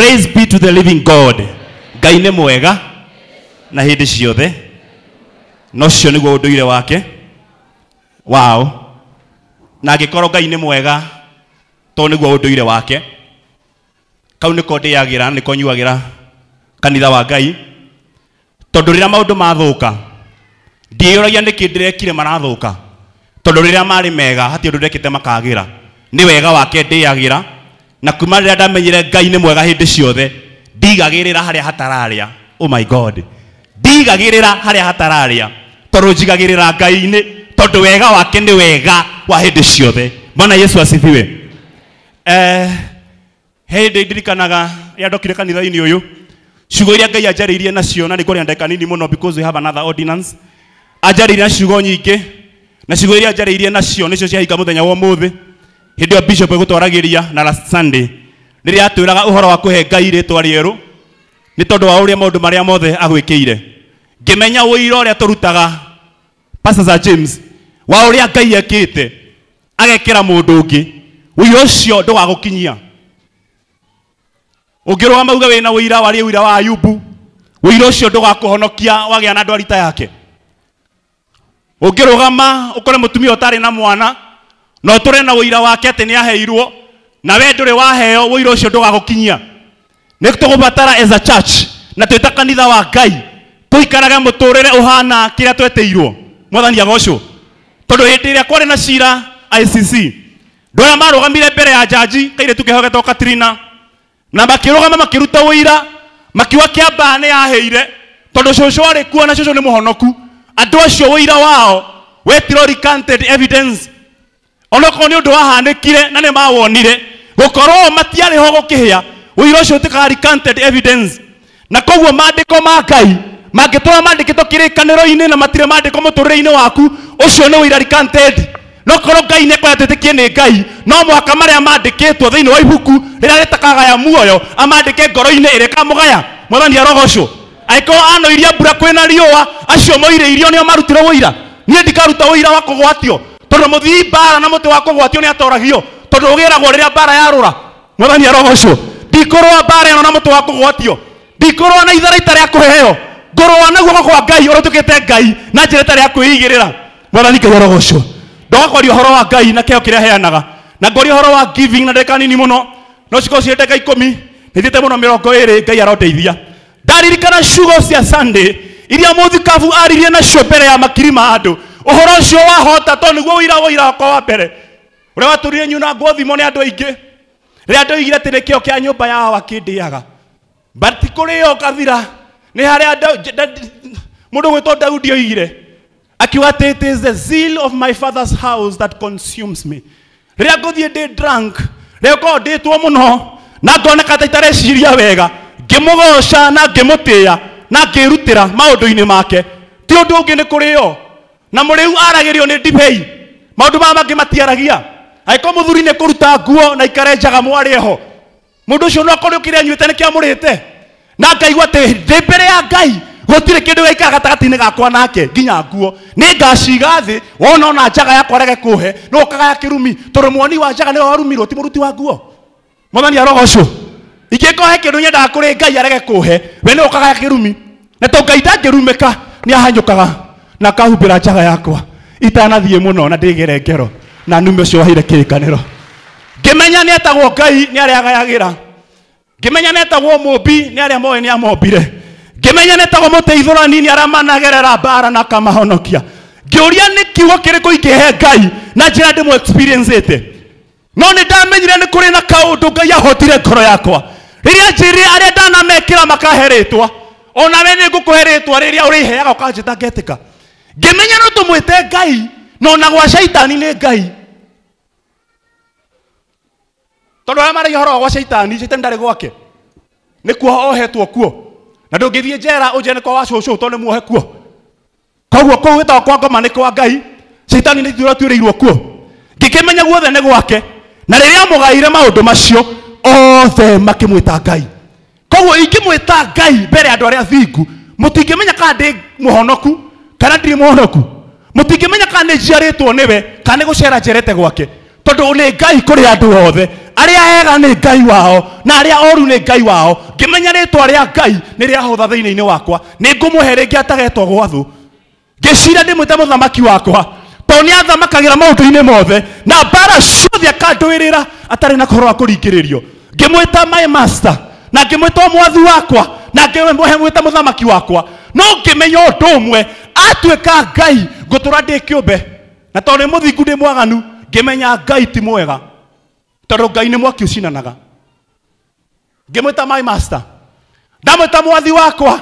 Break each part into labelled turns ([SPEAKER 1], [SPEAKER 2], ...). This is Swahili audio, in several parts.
[SPEAKER 1] praise be to the living god ngai nä mwega na hä ndä ciothe nocio nä guo å ndå ire wake wao na angä korwo ngai nä mwega to nä guo å ndå ire wake kau nä ko ndä yagä ra nä konyuagä ra kanitha wa ngai tondå rä rä a maå ndå mathå ka ndiä ragia nä kä ndä rekire marathå ka tondå rä rä a marä mega hatirä ndå rekä te makagä ra nä wega wake ndä yagä ra na kuma rä ndamenyire ngai nä mwega hä ndä ciothe ndigagä rä ra harä a hatararä a oh my god ndigagä rä ra harä a hatararä a tondå njigagä rä ra ngai-inä tondå wega wake nä wega wa hä ndä ciothe mwana yesu acithiwe eh, hä ndä ndirikanaga rä a ndokire kanitha-inä å yå ciugo iria ngai anjarä nacio na nä ngå rä ndeka nini må no because we have another ordinance anjarä na ciugo nyingä na ciugo iria anjarä nacio nä cio ciahinga må thenya wa må thä hindi yo bishop igutwaragiria na last sunday riria atwiraga uhoro wa kuhe ngai ritwa rieru ni tondu wa uria maundu maria mothe agwikire ngimenya wira uria turutaga pastor James wa uria ngai ekite agekira mundu ungi wira ucio ndugagukinyia ungirwama uge wina wira wari wira wa ayubu wira ucio ndugakuhonokia wagia na ndwarita yake ungirugama ukore mutumia utari na mwana no tå na wira wake atä ni aheirwo na we ndure rä waheo wå ucio å cio ndå gagåkinyia batara as a church na twä kanitha wa ngai tå muturire uhana tå rä mwathani agocå tondå hä ndä ä na cira icc ndå arä a marå mbere ya jaji kaire tu kä hogetwo katrina na makä rå gama makä ruta wå ira makiuga kä ambaa nä yaheire tondå cåcå arä kuo na cåcå nä må honoku acio wå ira wao wetiroricanted evidence onokorwo nĩ ũndũ wahanĩkire na nĩ mawonire gũkorwo matiarĩ ho gũkĩhĩa ũira ũcio ũtĩka evidence na koguo mandĩko ma ngai mangĩtũra mandĩkĩtwo kĩrĩkanĩro-inĩ na matirĩ mandĩko mũtũrĩre-inĩ waku ũcio nĩ ũira recanted nokorwo ngai nĩ ekwetĩtĩkie nĩ ngai no mũhaka marĩa mandĩkĩtwo thĩinĩ wa ibuku rĩrĩa rĩtakagaya muoyo amandĩke ngoro-inĩ ĩrĩa cio mwathani arogocwo ano iria mbura kwĩna riũa acio moirĩirio nĩo marutire ũira niĩ ndikaruta ũira wa kũgwatio tondu muthii mbara na muti wa gwatio ni atoragio tondu ugiragwo riria mbara yarura mwathani aroga ucio ndikurwa mbara ino na muti wa kugwatio ndikurwa na ithara itharaita ria kuheo na naguo kwa ngai urotukite ngai na njira ta ria kwiyigirira mwathani ngai aroga ucio ndogakoria horo wa ngai na keo kiria heanaga na ngoria horo wa giving na ndeka nini muno no cikorwo ciä ndeka ikå nithiite muno mirongo iri ngai arondeithia ndaririkana ciugo cia sunday iria muthikabu aririe nacio mbere ya makiri ma andu uhoro ucio wahota to niguo wira wo ira kwa mbere ure waturire nyuna nguo thimo ni andu aingi riria ndoigire ati ni kio kia nyumba ya wa akindiaga but kuri yo kathira ni hari andu mundu gwito daudi oigire akiwa ati it is the zeal of my father's house that consumes me riria nguthie ndi drunk ri riria ngorwo nditwo muno na ngoneka ta ciria wega ngimugoca na ngimutia na ngirutira maundu-ini make ti undu ungi ni kuri yo na muriu aragirio ni dibei maundu maya mangi matiaragia angĩkorwo mũthuri nĩ kũruta nguo na ikare ikarenjaga mwarĩ ho mũndũ cio no akorwo ũkĩrĩa nyuĩte nĩ kĩamũrĩte na ngaigua atĩ thĩ mbere ya ngai gũtirĩ kĩndũ gĩaikara gatagatĩ-inĩ gakwa nake nginya nguo nĩ ngaciga thĩ wona ona njaga yakwa rege kũhe no ũkagaya kĩrumi tondũ mwoni wa njaga nĩwe warumirwo ti mũruti wa nguo mwathani arogocũ ingĩkorwo he kĩndũ nyendaga kũrĩ ngai arege kũhe we nĩ ũkagaya kĩrumi na to ngai ndangĩrumĩka nĩ ahanyũkaga na kahumbira njaga yakwa itanathie muno na ndigere ngero na nume ucio wahire kirikaniro ngimenya ni etagwo ngai ni aria agayagira ngimenya ni etagwo mumbi ni aria moe ni amombire ngimenya ni etagwo muteithurani ni aria managerera mbara na kamahonokia ngiuria ni kiugo kiriku ingihe ngai na njira ndimu experiencete no ni ndamenyire ni kuri na kaundu ngai ahotire ngoro yakwa riria njirire aria ndanamekira makaheritwa onawe ni ngukuheritwa riria uriheaga ukanjita ngetika ngĩmenya no tũmwĩte ngai na ona gwa caitani nĩ ngai tondũ arĩa maragia horo gwa caitani caitani ndarĩ gwake nĩkuo ohetwo kuo na ndũngĩthiĩ njera ũnjĩre nĩ kwa wa cũcũ tondũ nĩ muohe kuo koguo kũu gwĩtagwo kwa ngoma nĩ kwa ngai caitani nĩ ithuĩ tuĩrĩirwo kuo ngĩkĩmenya guothe nĩ gwake na rĩrĩa amũgaĩire maũndũ macio othe makĩmwĩta ngai koguo ingĩmwĩta ngai mbere andũ arĩa thingu mũtingĩmenya kana ndĩ mũhonoku kana ndirä mohonoku må tingämenya kana nä njiarä two nä we kana nä gå cera njerete gwake tondå nä ngai kå rä andå othe arä a ega nä ngai wao na arä a oru nä ngai wao ngämenya rä twa rä a ngai nä rä ahotha thä inä wakwa nä ngå må he rä ngä atagetwo gwathå ngä cira ndä mwä te må thamaki wakwa tondå nä athamakagä ra maå ndå-inä mothe na mbara ciothe akandwä rä ra atarä na koro wa kå ringä rä rio ngä mwä ta my master na ngä mwä ta mwathi wakwa na ngä mwä ta må thamaki wakwa no ngĩmenya ũndũ ũmwe atuĩka ngai ngũtũra ndĩ kĩũmbe na tondũ nĩ mũthingu ndĩ mwaganu ngĩmenya ngai ti mwega tondũ ngai nĩ mwaki ũcinanaga ngĩmwĩta my master ndamwĩta mwathi wakwa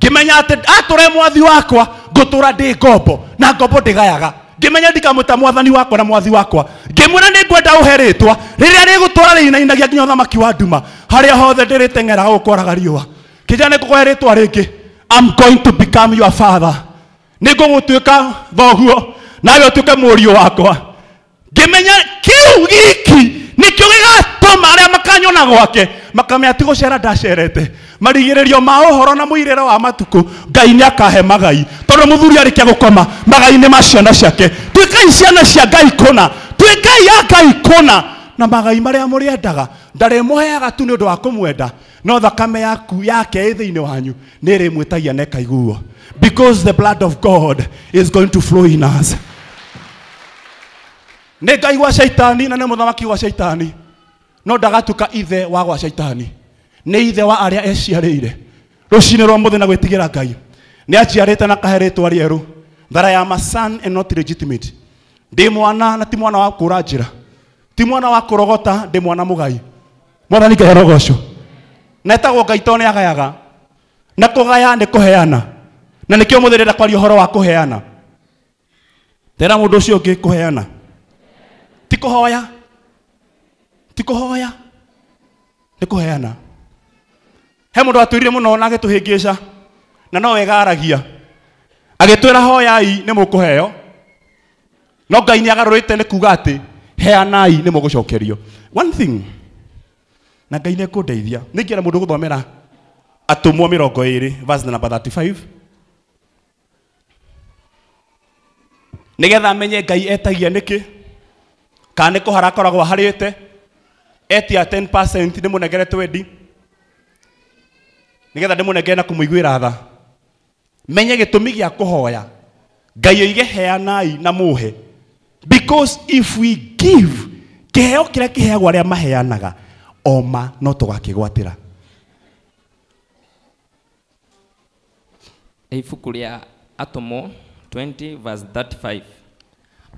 [SPEAKER 1] ngĩmenya atĩ atũre mwathi wakwa ngũtũra ndĩ ngombo na ngombo ndĩgayaga ngĩmenya ndikamwĩta mwathani wakwa na mwathi wakwa ngĩmwĩra nĩ ngwenda ũhe rĩtwa rĩrĩa rĩgũtwara rĩinainagia nginya thamaki wa nduma harĩa hothe ndĩrĩteng'era gũkwaraga riũa kĩnja nĩ twa rĩtwa rĩngĩ I'm going to become your father nigugutuika thoguo nawe utuike muriu wakwa ngimenya kiu giki nikio gigatuma makanyo na gwake Makame makamenya ti gucera ndacerete marigiririo mao uhoro na muirira wa matuku ngai ni akahe magai Toro tondu muthuri arikia gukoma magai ni ma ciana ciake tuikai ciana cia ngai kuna tuikai a ngai kuna na magai mare maria muriendaga ndarimuheaga tu ni undu wa kumwenda no thakame yaku yake ä thä inä wanyu nä rä mwä tagia na ĩkaiguo because the blood of god is going to flow in us nä ngai gwa shaitani na nä må thamaki gwa shaitani no ndagatuka ithe wa gwa shaitani nä ithe wa arä a eciarä ire rå cinä rwa må thä na gwä tigä ra ngai nä aciarä te na kaherä twa rä erå thara ya masan and not legitimate ndä mwana na ti mwana wa kå ra njä ra ti mwana wa kå rogota ndä mwana må gai mwathani ngai arogocwo na etagwo ngai to nä agayaga na kå gaya nä kå heana na nä kä o må thä renda kwaria å horo wa kå heana tera må ndå å cio å ngä kå heana ti kå hoya ti kå hoya nä kå heana he må ndå atwä må no na agä tå hä ngä ca na no wega agä twä ra hoyai nä må kå heo no ngai nä agarå rä te nä kuga atä heanai nä må gå cokerio one thing na ngai nä kå ndeithia nä ingä må ndå gå thomera atå mwo mä rongo ä rä nä getha menye ngai etagia nä kä kana nä kå hara akoragwo harä te etia nä må negere twendi nä getha ndä må negere na kå må iguä ra tha menye gä tå mi gä a kå hoya ngai oige heanai na må he because if we give kä heo kä rä a kä heagwo arä a maheanaga oma no tugakigwatira
[SPEAKER 2] ibuku rĩa atomo 20 verse 35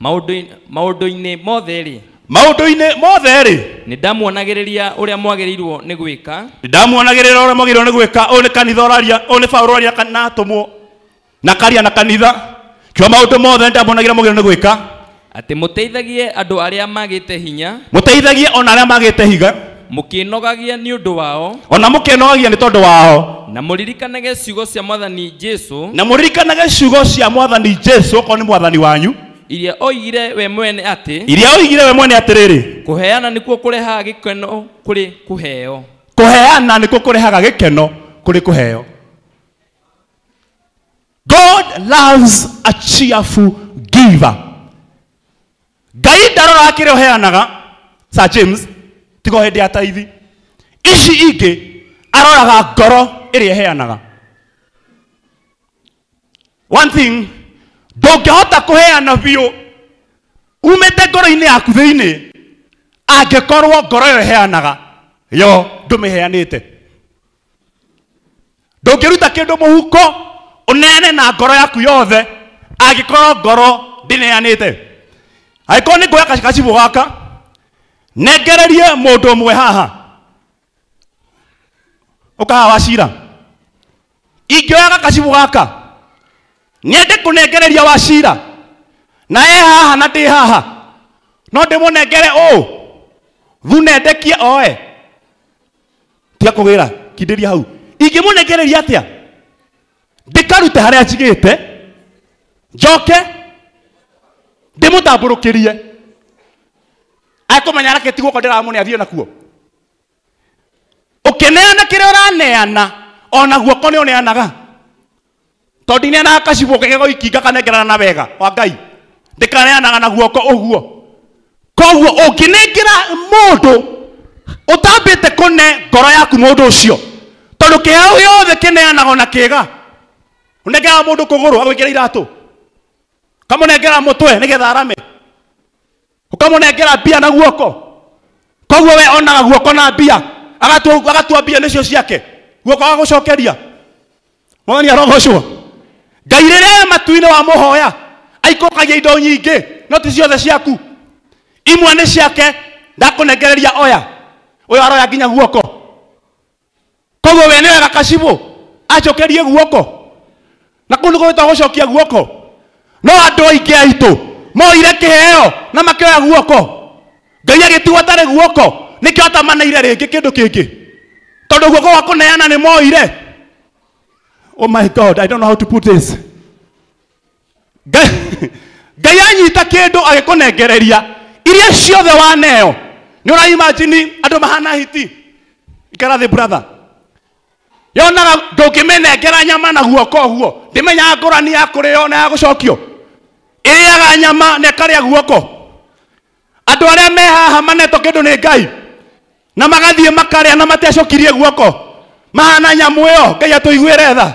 [SPEAKER 2] maũndũ-inĩ mothe rĩ
[SPEAKER 1] maũndũ-inĩ mothe rĩ
[SPEAKER 2] nĩ ndamuonagĩrĩria ũrĩa mwagĩrĩirwo nĩ gwĩka nĩ ndamuonagĩrĩria
[SPEAKER 1] ũrĩa mwagĩrĩirwo nĩ gwĩka ũyũ nĩ kanitha raria ũyũ nĩ baũrũ ũraria na na karia na kanitha maå ndå mothe nĩ ndamuonagĩrĩria mwagĩrĩirwo nĩ gwĩka
[SPEAKER 2] atĩ mũteithagie andũ arĩa magĩte hinya
[SPEAKER 1] mũteithagie ona arĩa higa
[SPEAKER 2] mukinogagia ni undu wao
[SPEAKER 1] ona mukinogagia ni tondu wao
[SPEAKER 2] na muririkanage ciugo cia mwathani jesu na
[SPEAKER 1] muririkanage ciugo cia mwathani jesu okorwo ni mwathani wanyu
[SPEAKER 2] iria oigire we mwene ati iria oigire we mwene atiriri kuheana nikuo kurehaga gikeno kuri kuheo
[SPEAKER 1] kuheana nikuo kurehaga gikeno kuri kuheo
[SPEAKER 2] God
[SPEAKER 1] loves a cheerful giver. Ngai ndarora akire heanaga Sir James tigo hä ndä ataithi ici ingä aroraga ngoro ä rä a heanaga ndå ngä hota kå heana biå umä te ngoro inä yaku thä inä angä korwo ngoro ä ĩyo heanaga yo ndå ndå mä heanä te ngä ruta kä ndå må huko å nene na ngoro yaku yothe angä korwo ngoro ndä te ndĩneanĩte angĩkorwo nĩ ngoya gacibũ gaka nengererie mundu mwe haha ukahawa cira ingioya gakacibu gaka niende kunengereria wa cira na e haha na ndi haha no ndimunengere ũ thunendekie oe tia kũgĩra kindĩria hau ingĩmũnengereria atĩa ndĩkarute harĩa njigĩte njoke ndĩmũtambũrũkĩrie akumenya reke tigå ko ndä ramå nä athiä nakuo å kä neana kä rä a å raneana ona guoko nä å neanaga tondå nä anaga kacibå kegego ikinga kanengerana wega wa ngai ndä kaneanaga na guoko å guo koguo å ngä nengera må ndå å tambä te kå ne ngoro yaku må ndå å cio tondå kä heo gäothe kä neanaga na kä ga å nengeraga må ndå kå gå rå agwä kä ra iratå kamå nengera må twe nä getha arame ukamunengera mbia na guoko koguo we onaga guoko na mbia agatua mbia nicio ciake guoko agagucokeria mwathani arogocwo ngai rĩrĩa matu-inĩ wa mũhoya aikũrũkagia indo nyingĩ no ti ciothe ciaku imwe nĩ ciake ndakũnengereria oya ũyũ aroya nginya guoko koguo we nĩ wega kacibũ acokerie guoko na kũu nĩ gũgĩtwo gũcokia guoko no andũ aingĩ aitũ moire kiheo na makioya guoko ngai agitigwo atarĩ guoko nĩkĩo atamanaire rĩngĩ kĩndũ kĩngĩ tondũ guoko gwa kũneana nĩ moire oh my god i don't know how to put this ngai anyita kĩndũ agĩkũnengereria iria ciothe waneo nĩ ũraimagini andũ mahana hiti ikara thĩ brother yonaga ndũngĩmĩnengera nyama na guoko ũguo ndĩmenyaga ngũrani ya kũrĩo na ya gũcokio iriaga nyama na ĩkarĩa guoko andũ arĩa me haha manetwo kĩndũ nĩ ngai na magathie makarĩa na matecokirie guoko mahana nyamũ ĩyo ngai atũiguĩre tha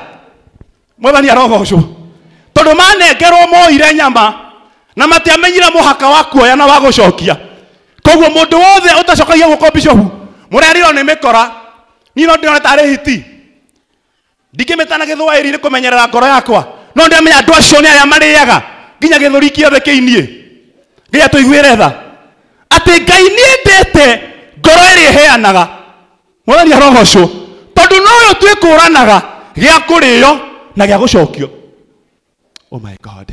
[SPEAKER 1] mwathani arogocwo tondũ manengerwo moire nyama na matiamenyire mũhaka wa kuoya na wa gũcokia koguo mundu wothe ũtacokagia guoko bishopu mũrerirwo ni mĩkora niĩ no ndĩrona tarĩ hiti ndingĩmĩtana gĩthwaĩri ni kũmenyerera ngoro yakwa no ndĩamenya andũ acio ni arĩa marĩaga nginya githuri giothe kiinie giria tuiguire tha ati ngai niendete ngoro iria heanaga mwathani arogocwo tondu noyo twikuranaga gia kuriyo na gia gucokio oh my god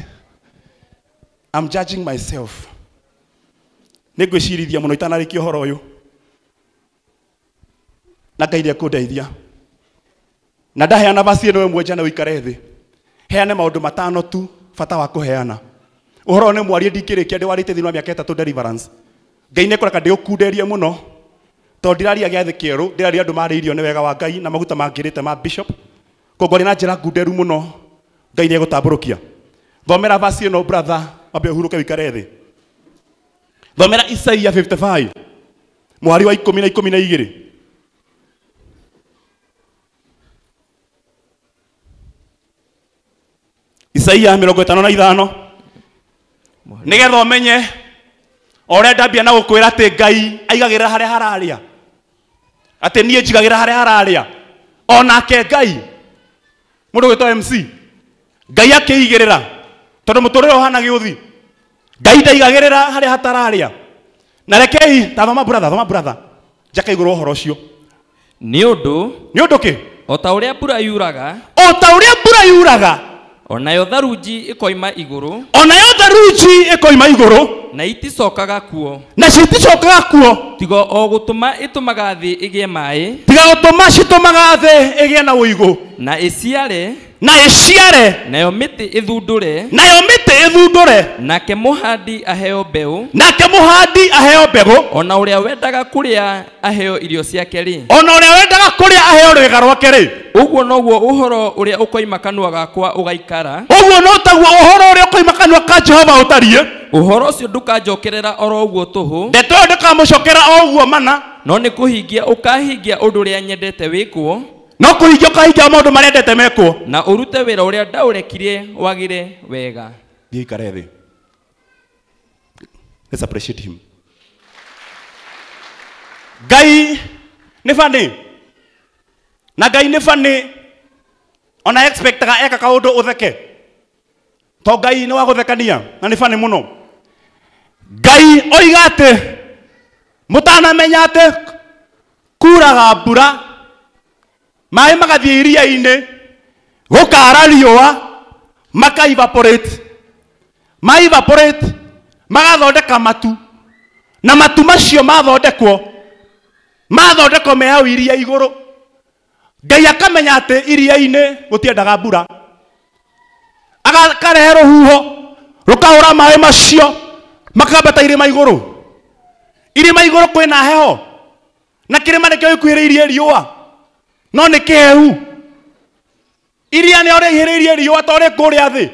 [SPEAKER 1] i'm judging myself nä ngwä cirithia må no itanarä kia å horo å yå na ngai nä ekå na ndaheana basi ä no ä mwenjana å ikare thä heane maå ndå matano tu bata wa kuheana uhoro ne mwarie ndikirikia ndi warite thini wa miaka etatu deliverance ngai ne ndi ndiukunderie muno to ndiraria giathi kieru ndiraria andu mariirio ne wega wa ngai na maguta mangirite ma bishop koguo na njira ngunderu muno ngai ne gutamburukia thomera vasi no brother wambe uhuruke wikare thi thomera isaia 55 mwari wa 10 na 12 isaia mirongo itano na ithano nigetha umenye ore ndambia na gukwira ati ngai aigagirira haria hararia ati nie njigagirira haria hararia onake ngai mundu gwitwo mc ngai akiigirira tondu muturire uhana giuthi ngai ndaigagirira haria hatararia na rekei ta thoma brother thoma buratha njakaigurwo uhoro ucio nä å ndå nä å
[SPEAKER 2] ndå kä o ta å mbura yuraga o ta å rä a mbura yuraga onayo tharuji ikoima iguru onayo tharuji ikoima iguru na iticokaga kuo na
[SPEAKER 1] citicokaga kuo
[SPEAKER 2] tiga o gutuma itumaga thi igie mai
[SPEAKER 1] tiga gutuma citumaga
[SPEAKER 2] thi igie na uigu na iciare na ĩciare nayo mĩtĩ ĩthundũre nayo mĩtĩ ĩthundũre nake mũhandi aheo mbeũ nake mũhandi aheo mbegũ ona ũrĩa wendaga kũrĩa aheo irio ciake-rĩ ona ũrĩa wendaga kũrĩa aheo rwĩga rwake-rĩ ũguo noguo ũhoro ũrĩa ũkoima kanua gakwa ũgaikara ũguo no taguo ũhoro ũrĩa ũkoima kanua ka jehova ũtariĩ ũhoro ũcio ndũkanjokerera oro ũguo tũhũ ndeto ĩyo ndĩkamũcokera o ũguo mana no nĩ kũhingia ũkahingia ũndũ ũrĩa nyendete wĩkwo no kå hingio kahingia maå ndå marä endete mekwo na å rute wä ra å rä a ndaå rekirie wagä re wega
[SPEAKER 1] thiä ikare thä ngai nä banä na ngai nä banä ona expectaga eka kaå ndå å theke to ngai nä wagå thekania na nä banä må no ngai oiga atä må tanamenya atä kuraga mbura maä magathiä iria-inä gå kara riå maka ma magathondeka matu na matu macio mathondekwo mathondekwo meyao iria igå ngai akamenya atä iria-inä gå tiendaga mbura akarehe rå huho rå ra maä macio makambata irä igå rå irä igå rå kwä na heho na kä rä ma nä kä gä ikuä rä irie riå no nä kä hehu iria nä orä ihä rä irie riå ta rä kå rä a thä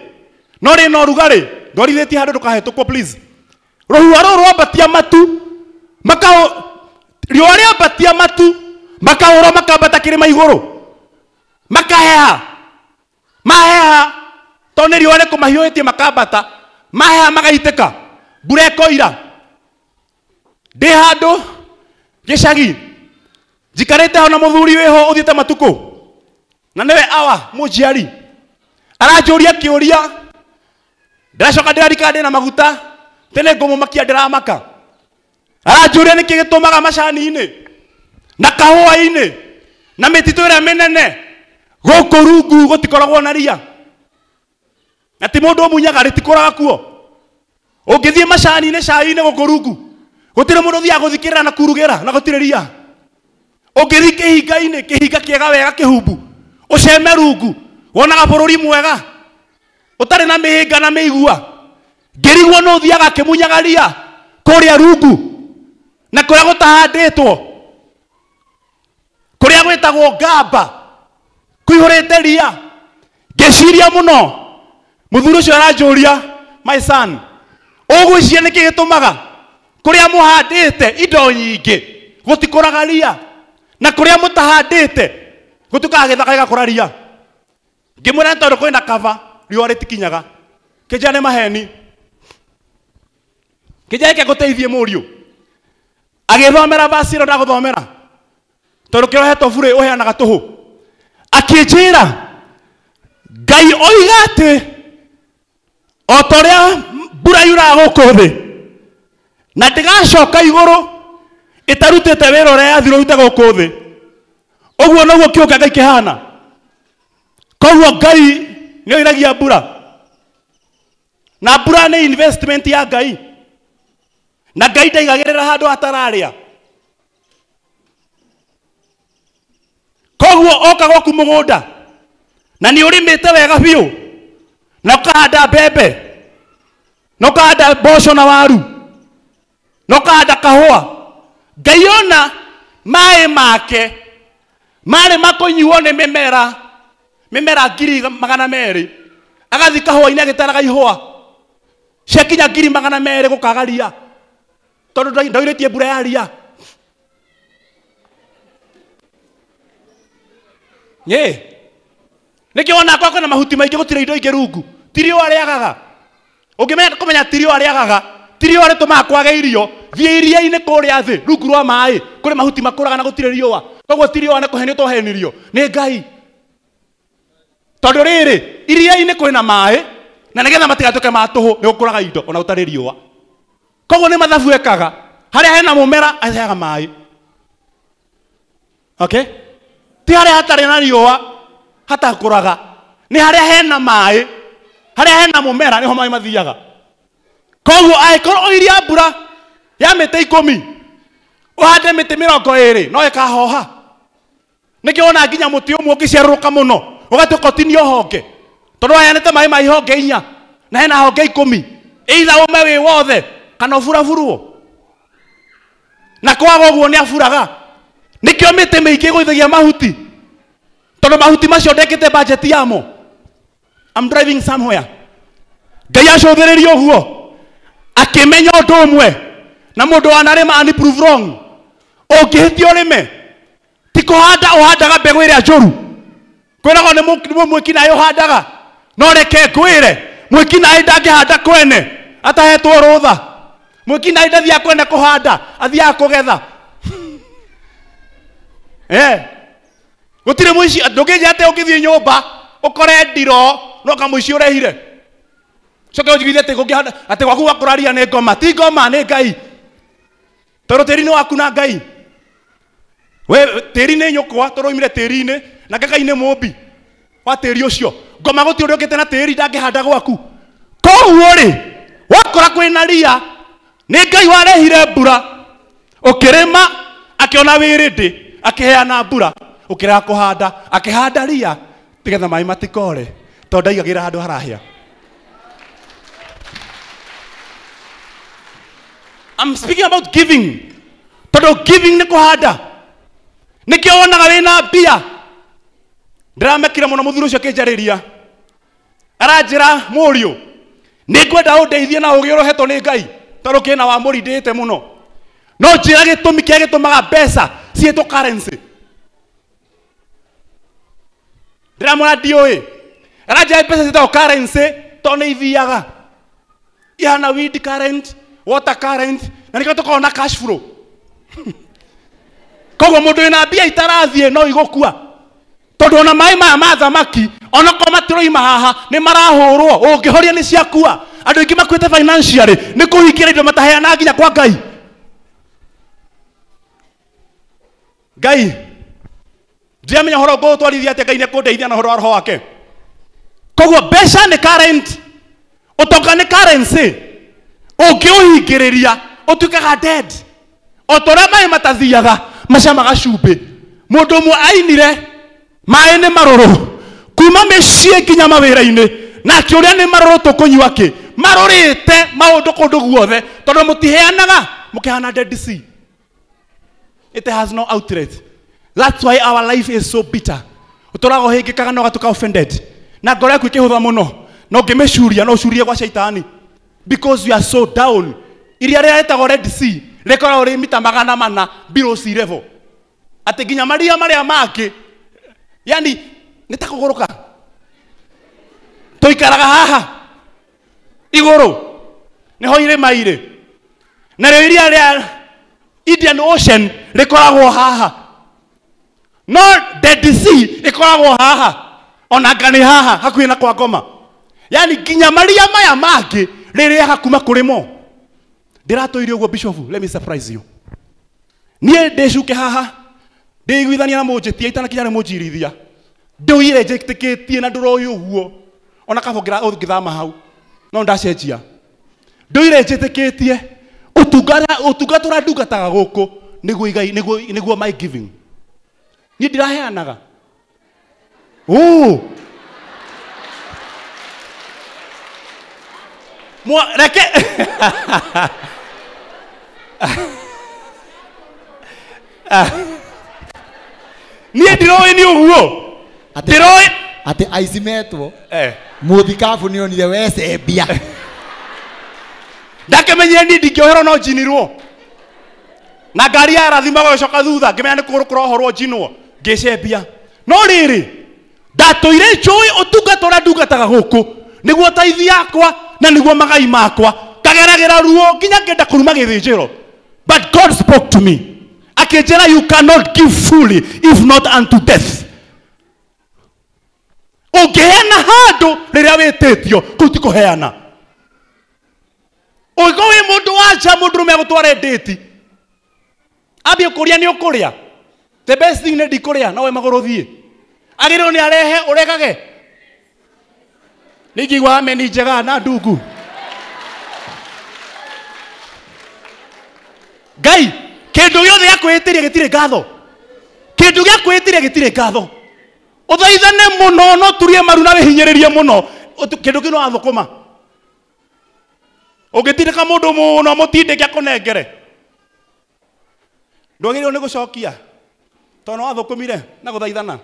[SPEAKER 1] no rä na å rugarä ndwarithä tie handå ndå kahetå kwo rå hua rå rwambatia matu riå rä ambatia matu makahå rwo makambata kä rä ma igå rå makaheha maheha to nä riå rä kå mahiå hä tie makambata maheha magaitä ka mbura koira ndä handå gä cagi njikarite ho na muthuri wiho uthiite matuku na niwe awa muciari aranjuria kiuria ndiracoka ndirarika na maguta tene ngumumakia ndiramaka aranjuria niki gitumaga macani-ini na kahua-ini na mĩtitũ ĩrĩa mĩnene gũkũ rungu gũtikoragwo na ria na ti mũndũ ũmunyaga rĩtikũraga kuo ũngĩthiĩ macani-inĩ cai-inĩ gũkũ rungu gũtirĩ mũndũ ũthiaga gũthikĩrĩra na kurugĩra na gũtirĩ ria ungiri kihinga-inä kä hinga kä ega wega kihumbu uceme rungu wonaga bå mwega utari na mihinga na miigua igua ngä rigwo no å thiaga kä ria kå rungu na kå rä a gå tahandä two kå ngamba kå ria ngä muno må no må cio aranjå my son å gwä cia nä kä indo nyingi gå ria na kuria mutahandite gutukaga githaka gakuraria ngimwira tondu na kava riua ritikinyaga kijia ni maheni kijia gike guteithie muriu agithomera vasiro ndaguthomera tondu kiria uhetwo burä uheanaga tuhu akinjira ngai oiga ati o ta ũrĩa mbura yuraga gũkũ thĩ na ndĩgacoka igũrũ itarutite wira uria yathirwo rute guku thi uguo naguo kiuka ngai kihana koguo ngai nä oiragia mbura na mbura nä investment ya ngai na ngai ndaigagä rä ra handå atararä a koguo oka gwaku må gå nda na nä å rä mä te wega biå na å kahanda mbembe na å kahanda mboco na waru na å kahanda ngai ona maä make marä nyuo nä mä mera mä mera ngiri magana merä agathi kahåa-inä agä taraga ihåa ciakinya ngiri magana merä gå kaga ria tondå ndoirä tie mbura ya ria nyä nä kä wona kwakwe na mahuti maingä gå tira indo ingä rungu å arä agaga å ngä menya kå menya arä agaga å arä tå maga irio thiä iria-inä kå rä a thä rungu rwa maä kå rä mahuti makå raga na gå tirä riåa koguo ti riåa nä kå henio twahenirio nä ngai tondå rä rä iria-inä kwä na maä na nä getha matigatuä ke ma tå hå nä gå kå raga indo ona gå tarä riåa koguo nä mathabu ekaga harä a hena må mera aheaga maä okay? ti harä a hatarä na riåa hatakå raga nä harä a hena maä harä a hena må mera nä ho maä mathiaga koguo angä korwo iria mbura ya yamite ikumi uhande miti mirongo iri no ikahoha nikio ona nginya muti umwe ungiciarũrũka muno ũgatũkotinia honge tondũ wayanĩte mai mai hoke inya na hena honge ikũmi eitha ũme wĩ wothe kana ũburaburwo na kwaga ũguo nĩ aburaga nĩkĩo mĩtĩ mĩingĩ ĩgũithagia mahuti tondũ mahuti macio ndekĩte bajeti yamo I'm driving somewhere ngai acũthĩrĩrie ũguo akĩmenya ũndũ ũmwe na mundu wanarima ani prove wrong ungihithio rime ti kuhanda uhandaga mbegu iria njuru kwiragwo ni mwikinai uhandaga no reke ngwire mwikinai ndangihanda kwene atahetwo rutha mwikinai ndathiaga kwene kuhanda athiaga kugetha gutire eh, muici ndungijia ati ungithii nyumba ukore ndiro no kamuici urehire coke unjigithie ati gukihanda ati gwaku gwakuraria ni ngoma ti ngoma ni ngai tondå tä ri nä waku na ngai we tä ri nä nyå kwa tondå imire tä ri-inä na ngai nä må mbi wa tä ri å cio ngoma gå ti å rä å gä te na tä ri ndangä handa gwaku koguo rä wakora kwä na ria nä ngai warehire mbura å kä rä ma akä ona wä rä ndä akä heana mbura å kä rä kå handa akä handa ria tä getha maä matikore tondå ndaigagä ra handå harahä a I'm speaking about giving tondu giving ni kå handa nä kä wonaga wä na mbia ndä ramekire må no må thuri å cio akä njarä ria na å gä å rohetwo nä ngai tondå kä wa må ri ndä te no no njä ra gä tå mi kä a gä tå maga mbeca ciätå ndä ramå ra ndiå ä aranjä ra mbeca ciätagwo tondå nä ithiaga ihana wind current water current na nä tukoragwo na cash flow koguo må ndå wä na mbia itarathiä no igåkua tondå ona maä maya ma thamaki onakorwo matiroima haha nä marahå rwo å ngä horia nä ciakua andå aingä makuä te financiarä nä kå hingia indo mataheana nginya kwa ngai ngai ndiramenya horo ngå twarithia atä ngai nä kå ndeithia na horo wa roho wake koguo mbeca nä å tonga nä ũngĩũhingĩrĩria ũtuĩkaga dead o ta ũrĩa maĩ matathiaga macamaga cumbĩ mũndũ ũmwe ainire mai nĩ marũrũ kuma mĩciĩ nginya mawĩra-inĩ na akĩũria nĩ marũrũ tũkũnyua kĩ marũrĩte maũndũ kũndũ guothe tondũ mutiheanaga mukihana dead sea it has no outlet that's why our life is so bitter ũtũraga ũhĩngĩkaga na ũgatuĩka offended na ngoro yaku ĩkĩhũtha mũno no ũngĩmĩcuria no ũcurie gwa caitani because you are so down iria rä rä red sea rä koragwo rä mita magana mana below sea revo atä nginya maria marä a mangä yani nä ta kå gå rå ka tå ikaraga haha igå rå nä ho irä mairä narä iria rä indian ocean rä koragwo haha no dead sea rä koragwo haha ona nga haha hakuhä na kwa ngoma yani nginya maria maya mangä rĩrĩa hakuma kũrĩ mo ndiratũire ũguo bishofu let me surprise you ndä cuke haha ndĩiguithania na tia itana kinya nĩ tä kä tie na ndũroĩ guo ona ngä thama hau no ndacenjia ndũire njĩtĩkĩtie ũtungata ũtungata ũrĩa ndungataga gũkũ nĩguo igai nĩguo nĩguo my giving niä ndiraheanaga ũũ Moi, laquelle niä ä nä å guo ndiroä atä aici metwo eh. må thikabu nä onire wecembia ndakä menyire ni ndingä herwo no njinirwo na ngari ya rathima gũgĩcoka thutha ngä menya nä kũrũ kũrohorwo njinwo ngä cembia no rä rä ndatå ire å tungata å rä a ndungataga gå kå gũkũ nĩguo taithi yakwa na niguo magai makwa kageragira ruo nginya ngenda kuruma githinjiro but god spoke to me akinjira you cannot give fully if not unto death ungiheana handu riria wititio kuu ti kuheana ugo wi mundu waja mundu rume agutware nditi ambie kuria ni ukuria the best thing ne ndikuria no we maguru thie agirwo ni arehe urekage Nikigwa amenijega na ndungu Ngai, kindu giothe gĩakwĩhĩtĩria gĩtirĩ ngatho. Kindu gĩakwĩhĩtĩria gĩtirĩ ngatho. Ũthaithane mũno no turie maru na wĩhinyĩrĩrie mũno. Kindu kĩu no athũkũma. Ũngĩtindĩka mũndũ mũno mũtindĩke akũnengere. Ndwagĩrĩirwo nĩ gũcokia. Tondũ no athũkũmire na gũthaithana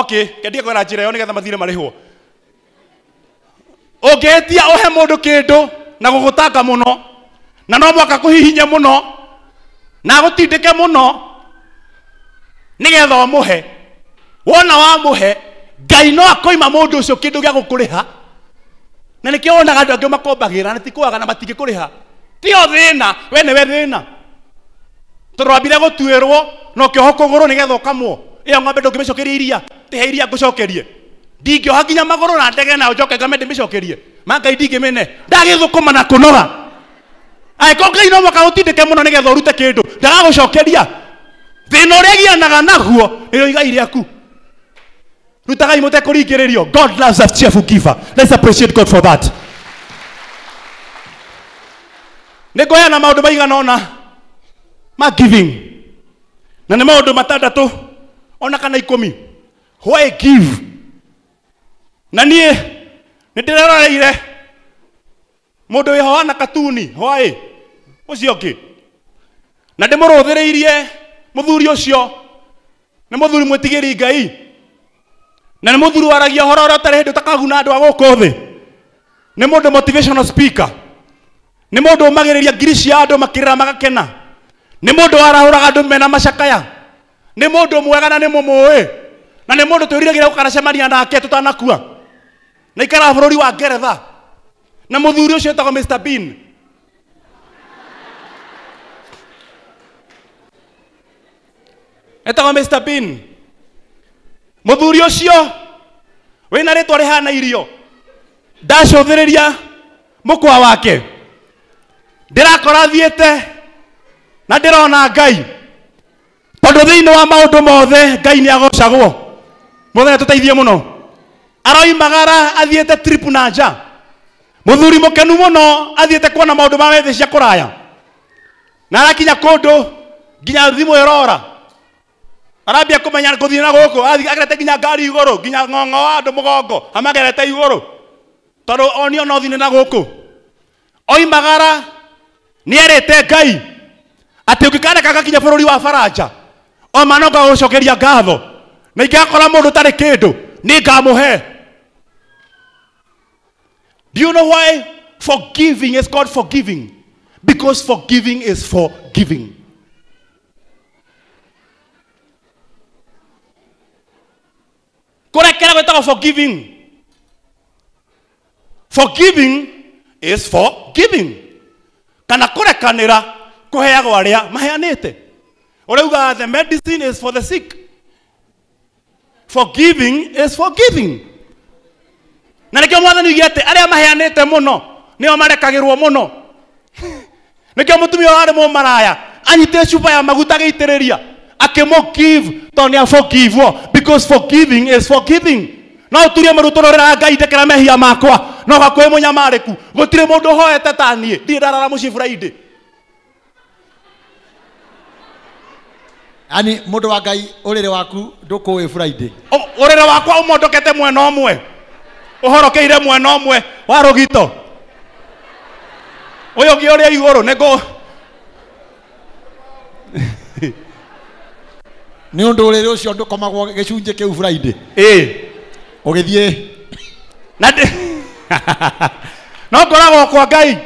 [SPEAKER 1] okay kendia kwera njira yo nigetha mathire marihwo ungetia uhe mundu kindu na gugutanga muno na no mwaka kuhihinya muno na gutindike muno nigetha umuhe wona wamuhe ngai no akoima mundu ucio kindu gia gukuriha na nikio wonaga andu angi makombagira na tikuaga na matingikuriha tio thina we niwe thina tũrwambire gũtuĩrwo na ũkĩohwo kũgũrũ nĩgetha ũkamwo iyo ngombe ndungimicokeria iria tihe iria ngucokerie ndingioha nginya maguru na ndege na ucoke ngame ndimicokerie mangai ndingimene ndagithukuma na kunoga angĩkorwo ngai no mwaka ũtindĩke mũno nĩgetha ũrute kĩndũ ndagagũcokeria thĩna ũrĩa gianaga naguo nĩrĩo igai rĩaku rutagai mũtekũringĩrĩrio god loves a cheerful giver let's appreciate god for that nĩngũheana maũndũ maigana ũna ma giving na nĩ maũndũ matandatũ ona kana ikumi why give na nie ni ndä reroreire må ndå wana katuni hwaä å ki na ndä må rå thä rä irie må thuri å cio nä tigä ngai na ni muthuri waragia å horo å tare hindu takaguna andå a gå kå thä nä må motivational speaker ni må ndå å magä rä ria ngiri cia andå makä rä ra magakena nä må ndå warahå raga mena macakaya nä må ndå mwega na nä må na nä må ndå twä riragä ra gå karacemania nake tå tanakua na ikara bå rå ri wa ngeretha na må thuri å cio mr bean etagwo mr bean må thuri å cio wä na rä twa rä hana irio ndacå thä rä ria må kwa wake ndä thiete te na ndä rona ngai tondu thiini wa maundu mothe ngai ni agocagwo muthenya tuteithie muno aroimagara te trip na nja muthuri mukenu muno athiete kuona maundu ma methi cia kuraya na arakinya kundu nginya thimu irora arambia kumenya guthii na guku agerete nginya ngari iguru nginya ng'ong'o wa andu mugongo amagerete iguru tondu onio no thini na guku oimagara nĩ erĩte ngai atĩ ũngĩkanekaga kinya bũrũri wa baranja o manoga gucokeria ngatho na ingakora mundu tari kindu ni ngamuhe do you know why forgiving is called forgiving because forgiving is for giving kurekera gwitagwo forgiving forgiving is for giving kana kurekanira kuheagwo aria maheanite Orauga the medicine is for the sick. Forgiving is forgiving. Na nĩkĩo mwathani ugia atĩ arĩa maheanĩte mũno nĩo marekagĩrwo mũno. Nĩkĩo mũtumia warĩ mũmaraya anyitire cuba ya maguta agĩitĩrĩria akĩmũgive tondũ nĩaforgivwo because forgiving is forgiving no ũturie mũrutũrũrĩra ngai ndekera mehia makwa no gakwĩ mũnyamariku gũtirĩ mũndũ hoete ta niĩ ndirarara mũciĩ burainde ani mundu wa ngai urire waku ndukuwi friday urire wakwa umondokete mwena umwe uhorokeire mwena umwe wa rugito uyu ungi uria iguru niku ni undu urire ucio ndukomagwo gicunji kiu friday ii ugithie na no ngoragwo kwa ngai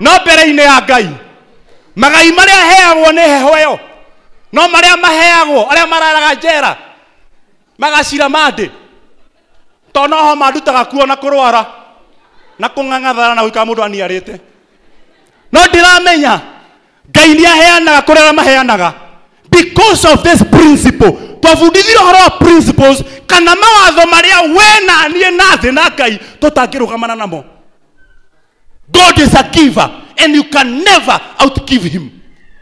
[SPEAKER 1] no mbere-inĩ ya ngai magai marĩa heagwo nĩ heho ĩyo no maria maheagwo aria mararaga njera magacira mandi to noho mandutaga kuo na kurwara na kung'ang'athara na guikara mundu aniarite no ndiramenya ngai nä aheanaga kå rä arä maheanaga because of this principle twabundithire å horo wa principles kana mawatho marä a we na niä na thä na ngai tå rå gamana namo god is a giver and you can never outgive him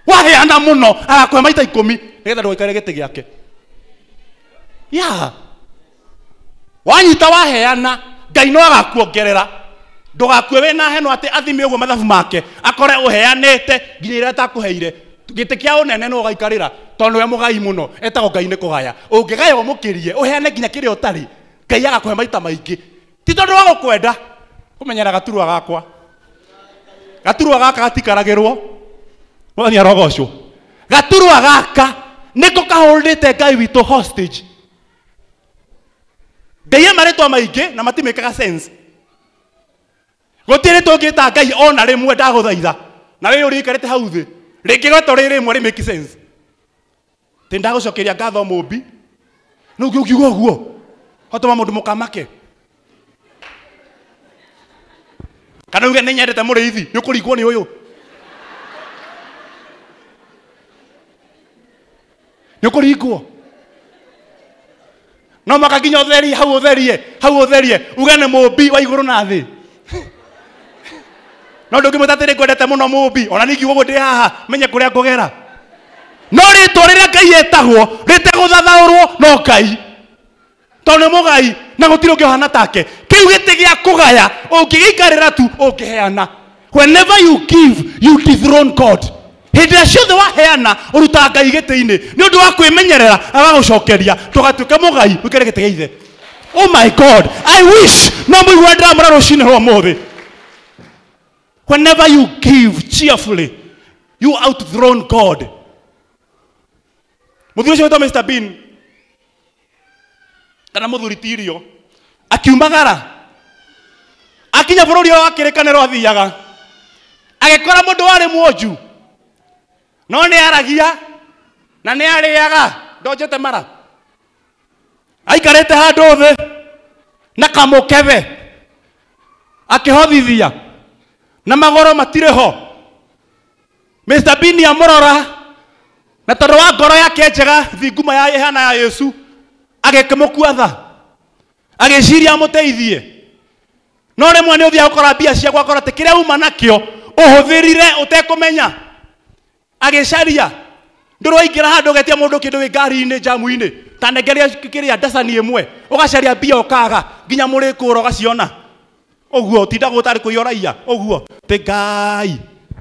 [SPEAKER 1] waheana no agakwe maita ikumi nigetha ndũgaikare gĩtĩ gĩake ya wanyita waheana ngai no agakuongerera ndũgakue na heno atĩ athime ũguo mathabu make akore ũheanĩte nginya iria atakũheire gĩtĩ kĩa ũnene no ũgaikarĩra tondũ we mũgai mũno etagwo ngai nĩ kũgaya ũngĩgaya ũmũkĩrie ũheane nginya kĩrĩa ũtarĩ ngai agakũhe maita maingĩ ti tondå wa gũkwenda kũmenyera gaturwa gakwa gaturwa gaka gatikaragĩrwo ona rogo ucio gaturwa gaka niko kahurite ngai witu hostage ndeiye maritwa maingi na matimikaga sense gutire tungita ngai ona rimwe ndaguthaitha na wä å rä ikarä hau thä rä ngä gweta å rä rä mwe rä tä ndagå cokeria ngatho må mbi nä å ngiuga å guo hotoma må ndå må kamake kana uge nä nyendete må rä ithi nä å kå ringwo nä å yå nä kå ringwo no maka nginya theri hau therie hau therie uge nĩ mũmbi wa iguru na thi no ndå ngä tere ta atä rä ngwendete må no må mbi ona ningä guo ndä haha menye kå rä a gera no rä two rä rä a ngai rä tegå thathaå no kai tondå nä må gai na gå tirå hana take kä u gä tä gä a kå gaya å ngä gä ikarä tu å heana whenever you give you dethrone god hä ndä ä rä a ciothe waheana å ruta ngai gä tä-inä nä å ndå wa kwä menyerera agagå cokeria tå gatuä gai wä kä re oh my god i wish no må igua ndamå ra rå cinä rwa må whenever you give cheerfully you outthrown god må thuri å Mr Bean kana må thuri ti irio akiumagara akinya bå rå ri å wa kä athiaga agä kora må ndå mwonju no nä aragia na nä arä aga ndonjete mara aikarä te handå thä na kamå kebe akä hothithia na magoro matirä ho mr bini amå na tondå wa ngoro yake njega thinguma ya ihana ya yesu agä må kuatha agä ciria må teithie no rä mwe nä å thiaga kora mbia ciakwa kora atä kä rä a uma nakä o å hå thä rire å tekå menya agicaria ndå raingä handå getia må ndå kä ndå gä ngari-inä njamu-inä tanengeria rä a ndacani ä mwe å gacaria mbia å kaga nginya må rä kå ra å gaciona å guo tindagå tarä kå ioraia å guo tä ngai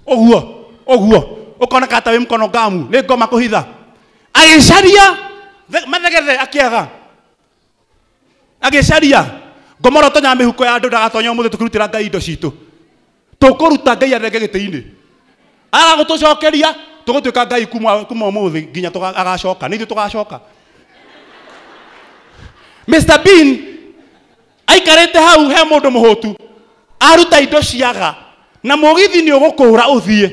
[SPEAKER 1] å guo å guo å koneka ta wä må kono ngamu nä ngoma kå hitha agäcaria mathegethe akäaga agäcaria ngomoro tonya mä huko ya andå ndagatonya må thä tå kä rutä ra ngai indo citå tå kå ruta ngai athenge gä tä-inä araga tå cokeria tå gå tuä ka ngai kuma må thä nginya agacoka nä ithuä tå gacoka mr bean aikarä te hau he må ndå må hå tu aruta indo ciaga na må githi nä å gå kå ra å thiä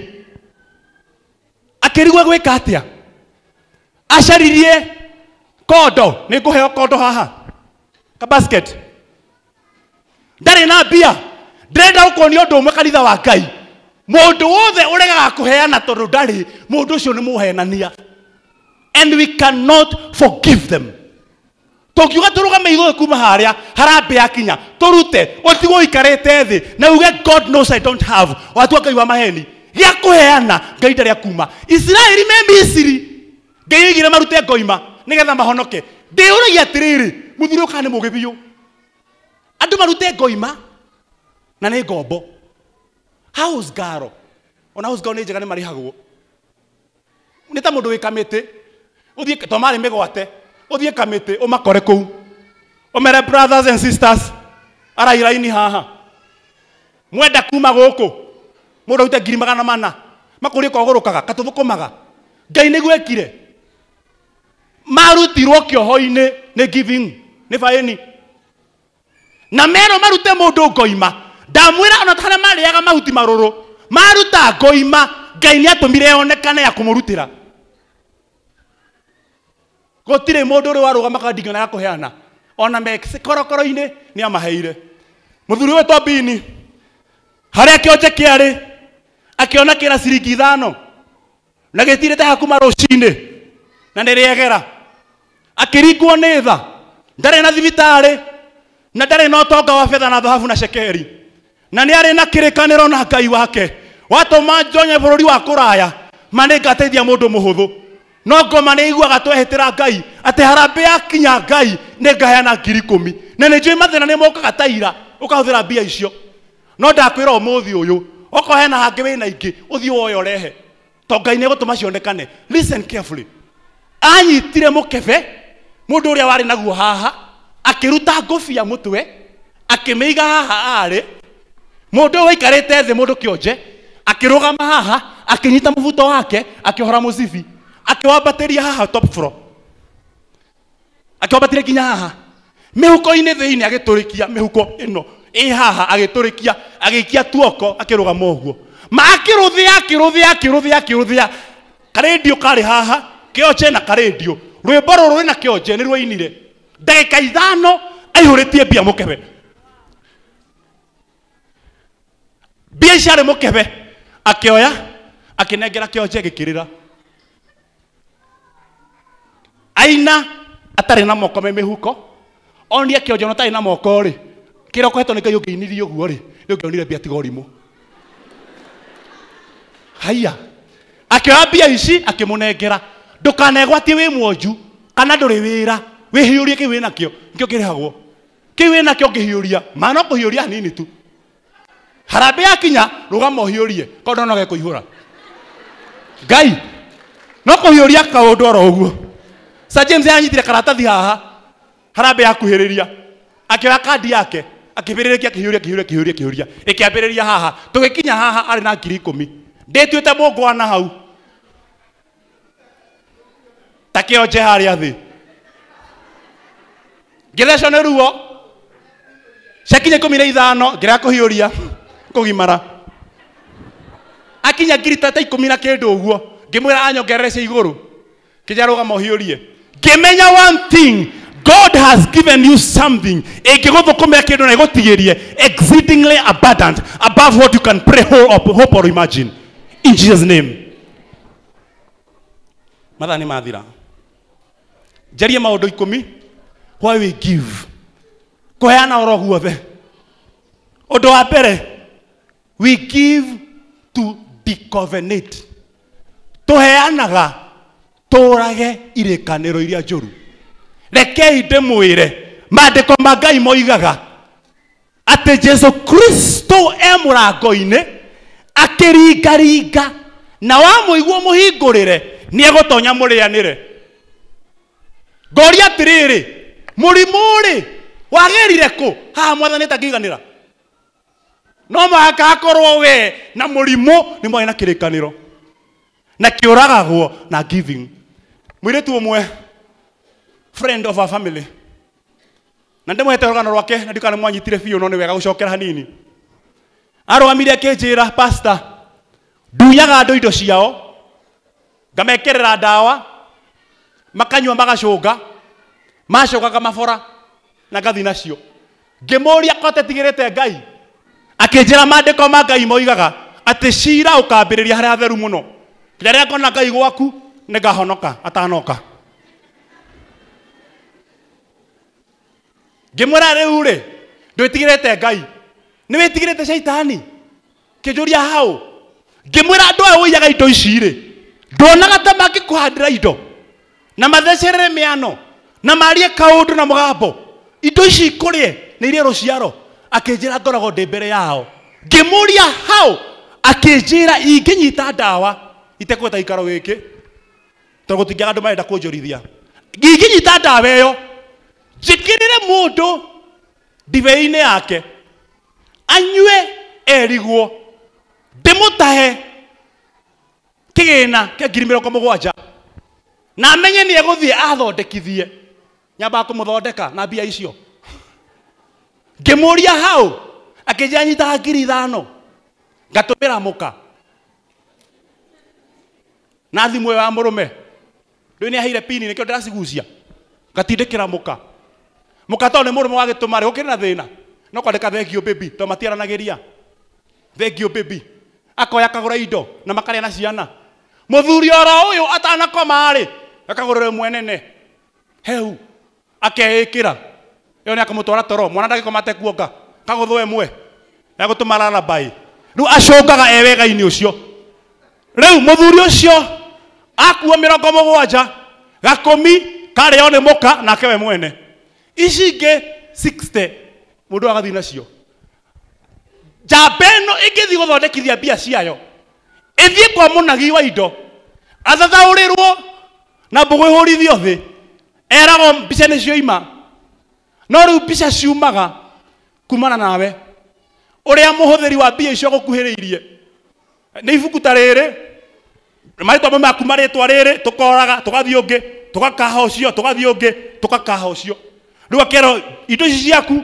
[SPEAKER 1] akä rigua gwä ka atä a acaririe kondo nä ngå heo kondo haha ndarä na mbia renda gå konio å ndå å mwe kanitha wa ngai mundu wothe uregaga kuheana tondu ndari mundu ucio ni muhenania and we cannot forgive them tungiuga turugame ithuĩ kuma harĩa harambe akinya turute ũtigwo ikarĩte thi na uge god knows i don't have watua ngai wa maheni gĩa kuheana ngai ndarĩa kuma isiraeli me misiri ngai oigire marute ngoima nigetha mahonoke ndĩũragia atĩrĩrĩ mũthuri ũkana nĩ mũgĩthiũ andũ marute ngoima na nĩ ngombo house garo ona house nä njega nä marihagwo nä ta må ndå wä kamä uthie to marä mä gwate uthie kamä å makore kå u å mere brothers and sisters arairaini haha mwenda kuma gå kå må ndå na mana makå ko kogå rå kaga katå thå kå maga ngai nä gwekire marutirwo kioho-inä nä giving nä baäni na mero marute må ndå ngoima ndamwira ona tana marĩaga mahuti marũrũ maruta ngoima ngai nĩ atũmire yonekane ya kumurutira gotire mũndũ ri waruga makadinga na kuheana ona korokoro-inĩ ni amaheire muthuri we to bini harĩa kĩonje kĩarĩ akĩona kĩra ciringi ithano na ta hakuma rũcinĩ na nĩrĩegera akĩringwo nĩ tha ndarĩ na thibitarĩ na ndarĩ na ũtonga wa betha na thahabu na shekeri na nä arä na kä rä kanä na ngai wake watåma njonye bå rå ri wa kå raya ma nä ngateithia må ndå må hå thå no ngoma nä iguaga twehä ra ngai atä harambä yakinya ngai nä ngaheana ngiri kå mi na nä njå mathä na nä mokaga ta ira å kahå thä ra mbia icio no ndakwä ra å må thä å yå okorwo hena hangä wä na ingä å thiä woyo rehe to ngai nä gå tå ma cionekane anyitire må kebe må ndå å rä a warä naguo haha akä ruta ngå bia må twe akä mä iga haha arä mundu waikarite thi mundu kionje akirugama haha akinyita muvuto wake akiohora muzibi akiwambatiria haha top floor akiwambatiria nginya haha mihuko-ini thiini agiturikia mihuko ino i haha agiturikia agiikia tuoko akirugama uguo ma akiruthia akiruthia akiruthia akiruthia karendio kari haha kionje na karendio rwimbo ruru rwina kionje ni rwainire ndagika ithano aihuritie mbia mukebe mbia kä onje gä kä rä ra aina atarä na moko me huko onia kĩonje no tarä na moko rĩ å hetwo nĩ ngai ũngĩinirie ũguo rĩ nĩ ũngĩonire mbia tiga ũrimũ haiya akĩoya mbia ici ndå kanegwatie wä mwonju kana ndũrĩ wĩra wĩhiũrie kĩu wĩnakĩo nĩkĩo kĩrĩhagwo kĩu wĩnakĩo ngĩhiũria hiå ria hanini tu harambe yakinya rugama uhiurie kondo no gekuihura ngai no kuhiuria kaundu oro uguo Sir James yanyitire karatathi haha harambe yakuhiriria akioya kadi yake kia akibiririkia kihiuria kihiuria kihiuria kihiuria ikiambiriria haha kinya haha ari na ngiri ikumi ndituite mungwana hau ta kĩonje harĩa thĩ ngĩthecwo nĩ ruo ciakinya ikũmi na ithano ngĩrĩa kũhiũria kugimara akinya ngirita ta ikumi na kindu uguo ngimwira anyongererece iguru kijaruga mohiurie ngimenya one thing God has given you something ingiguthukumira kindu na igutigirie exceedingly abundant above what you can pray or hope or imagine in Jesus name mathaa ni mathira njarie maå ndå ikå why we give kå heana oro guothe å ndå wa mbere we give to decovenate tuheanaga turage irikaniro iria njuru rekei ndimwire mandiko ma ngai moigaga atĩ jesu kristo e mũrango-inĩ akĩringaringa na wamũiguo mũhingũrĩre nĩ egũtonya mũrĩanĩre ngoria atĩrĩrĩ mũrimũ rĩ wagerire kũ haha mwathani takiiganĩra no maka akorwo we na rimå ni mwe na kirikaniro na kiuragagwo na giving mwiritu umwe friend of our family na ndimwete rugano rwake na ndikana mwanyitire biũ no nĩ wega gũcokera hanini arũgamire akĩnjĩra pasta ndunyaga andå indo ciao ngamekerera ndawa makanyua magacå macũngaga mabora na ngathi nacio rä te ngai akinjira mandiko ma ngai moigaga atä cira å kambä rä ria harä a theru må no nginya rä a ngona ngai gwaku nä ngahonoka atanoka ngä mwä ra rä u rä tigä rä te ngai nä wä tigä rä te caitani kä njå ria haå ngä mwä ra aya å iyaga indo ici ndonaga ta mangä kå handä ra indo na mathecerere mä ano na marie kaå ndå na må gambo indo ici ikå rä e nä rå ciaro akinjira ngoragwo ndi mbere yao ngimuria how akinjira inginyita ndawa itekugweta gikaro giki tondå gå tingä andå marenda kå njå inginyita ndawa ä yo njĩkĩrĩre mũndũ ndibei-inĩ yake anyue erigwo ndĩmũtahe kĩgĩna kĩa ngiri mĩrongo mũgwanja na amenye ni eguthie athondekithie nyambaga kũmũthondeka na mbia icio ngimuria hau akijanyitaa ngiri ithano ngatumira muka na thimu wa me ndu ni aheire pini nikio ndiracigucia ngatindikira muka muka to ni murume wa gituma ri ukiri na thina no kwandika thengio baby to matiaranagiria thengio baby akoya kagura indo na makarĩa na ciana muthuri oro uyu atanakoma ri akagurire mwenene heu akeĩkĩra yo ni akamutwara toro mwana ndagikoma atekuonga kaguthwo emwe egutuma rarabai riu acungaga e wega-ini ucio riu muthuri ucio akuo mirongo mugwanja gakumi karĩo nĩ mũka nake we mwene ici ingĩ 60 mũndũ agathiĩ nacio njamba ĩno ĩngĩthiĩ gũthondekithia mbia ciayo ĩthiĩ kwa mũnagi wa indo athathaũrĩrwo na mbũgũ ĩhũrithio thĩ eragwo mbica nĩcio ima no rä u mbica ciumaga kumana nawe å rä a må hå thä ri wa mbia icio gå kuhä rä irie nä ibuku ta rä rä marä twa maku marä twa rä rä tå koraga tå gathiä å ngä tå gakaha å cio tå gathiä å ngä tå gakaha å cio rä u akerwo indo ici ciaku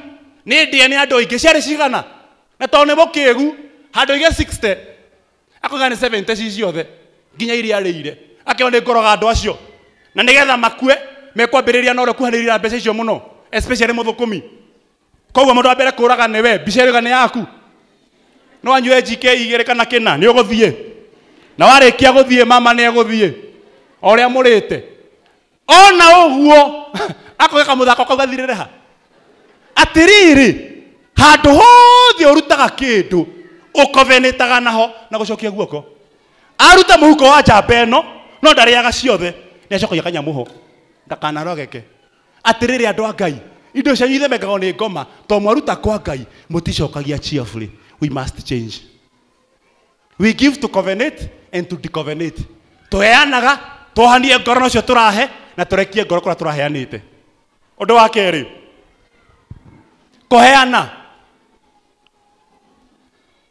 [SPEAKER 1] nä ndä e nä andå aingä ciarä cigana na tondå nä må kä gu handå aige akoiga nä ci ciothe nginya iria rä ire akerwo nä ngoroga andå acio na nä getha makue mekwambä rä ria na å rä kuhanä ria mbeca icio må no especially muthukumi koguo mundu ambere kuraga ni we mbica ĩyo nä yaku no anyue GK igĩrĩ kana kĩna nĩ ũgũthiĩ na warĩkia gũthiĩ mama nĩ egũthiĩ o ũrĩa mũrĩte ona ũguo akoga kamũthako kau gathirĩre ha atĩrĩrĩ handũ hothe ũrutaga kĩndũ ũkovenĩtaga naho na gũcokia guoko aruta huko wa njamba ä no aga ciothe nä acokagia kanyamå ho ndakanarogeke atiriri andu a ngai indo cianyu ithemekagwo nä ngoma to mwaruta kwa ngai mũticokagia cheerfully we must change we give to covenant and to decovenant tuheanaga twohanie ngoro nocio tũrahe na tũrekie ngoro kũrĩa tũraheanĩte ũndũ wa kerĩ kũheana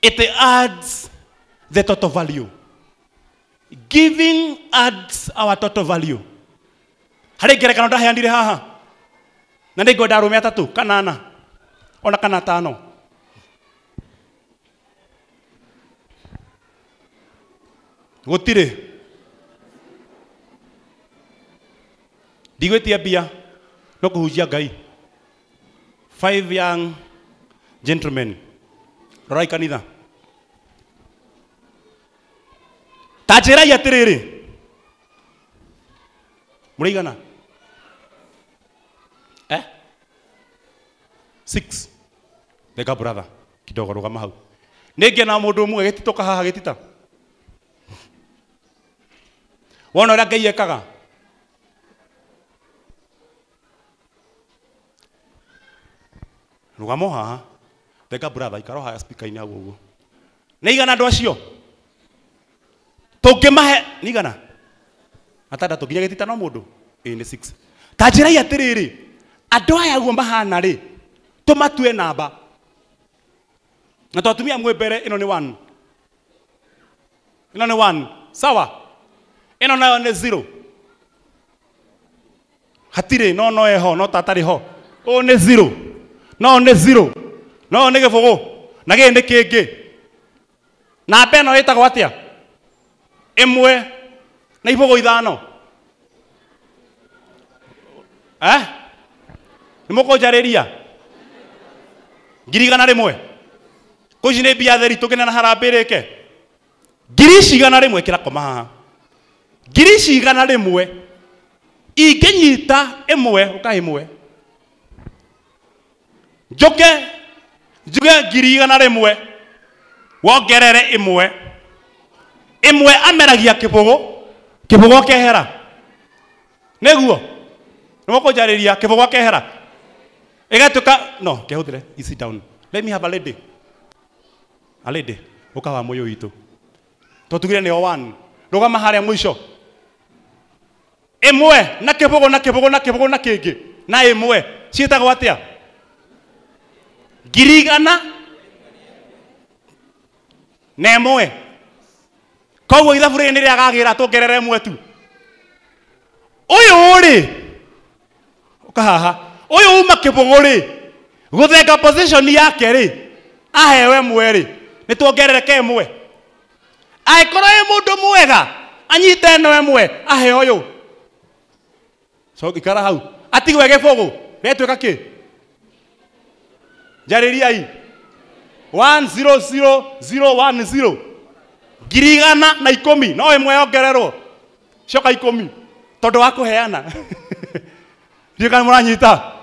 [SPEAKER 1] it adds the total value giving adds our total value harĩ ngerekano ndaheanire haha na nä ngwenda arå me atatå kanana ona kana tano gå tirä ndigwä tie mbia no kå hunjia ngai five young gentlemen rorai kanitha ta njä rai atä rä rä må rä igana 6 thega brother kidogo rugama mahau ningia na mundu umwe gititoka haha gitita wona uria ngai ekaga rugamo haha nega brother ikaro haya spika-inĩ hau ũguo nĩ igana andũ acio tũngĩmahe nĩ igana atandatũ nginya gĩtita no mũndũ ĩĩ nĩ ta ya atĩrĩrĩ andũ aya guo mahana rĩ tuma tue namba na twatumia mwä mbere ä no nä ä no nä sawa ä no nayo nä zero hatirä no no eho no tatarä ho å nä zero no nä zero no nä gä bågå na gä nä kä ngä namba ä no ä tagwo atä a ä mwe na ibå gå ithano eh? nä må kå njarä ria ngiri igana rimwe kucine mbia theri tukine na harambirike ngiri ici igana rimwe kirakoma haha ngiri ici igana rimwe ingĩnyita ĩmwe ũkahe ĩmwe njũke njuge ngiri igana rĩmwe wongerere ĩmwe ĩmwe ameragia kĩbũgũ kĩbũgũ akehera nĩguo nĩmũkũnjarĩria kĩbũgũ kehera igatuka no kiahuthire sit down let me have a lady a lady uka wa muyu itu totugire ni one rugama haria muico imwe na kibugu na kibugu na kibugu na kingi na imwe cietagwo atia ngiri igana na imwe koguo ithabu rĩrĩ nĩ rĩagaagĩra tũngerere mwe tu ũyũ rĩ ũkahaha uyu uma kibuguri guthenga position yake ri ahewe mwe ri ni mwe ai angikorwo wi mundu mwega anyite no mwe ahe uyu so ikara hau atigwe gibugu retwika ki njaririai 100010 ngiri na ikomi no mwe yongererwo coka ikomi tondu wa kuheana ndiä kana må ranyita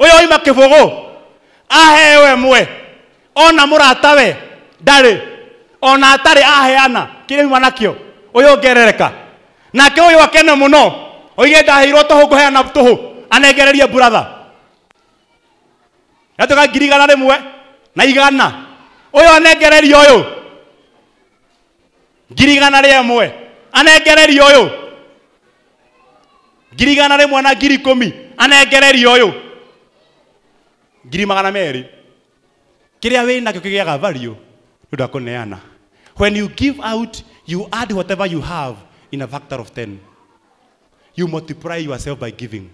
[SPEAKER 1] uyu oima kibugu ahewe mwe ona muratawe ndari ona atari aheana kio mwanakio uyu ngerereka nake uyu akene muno oige ndaheirwo tuhu nguheana tuhu anengererie buratha yatuka ngiri igana rimwe na igana uyu anengereria uyu ngiri igana riemwe anengereria uyu ngiri igana rimwe na ngiri ikumi anengereria uyu ngiri magana meri kĩrĩa wĩ nakĩo kĩgĩaga value nĩ ũndũ wa kũneana when you give out you add whatever you have in a factor of 10 you multiply yourself by giving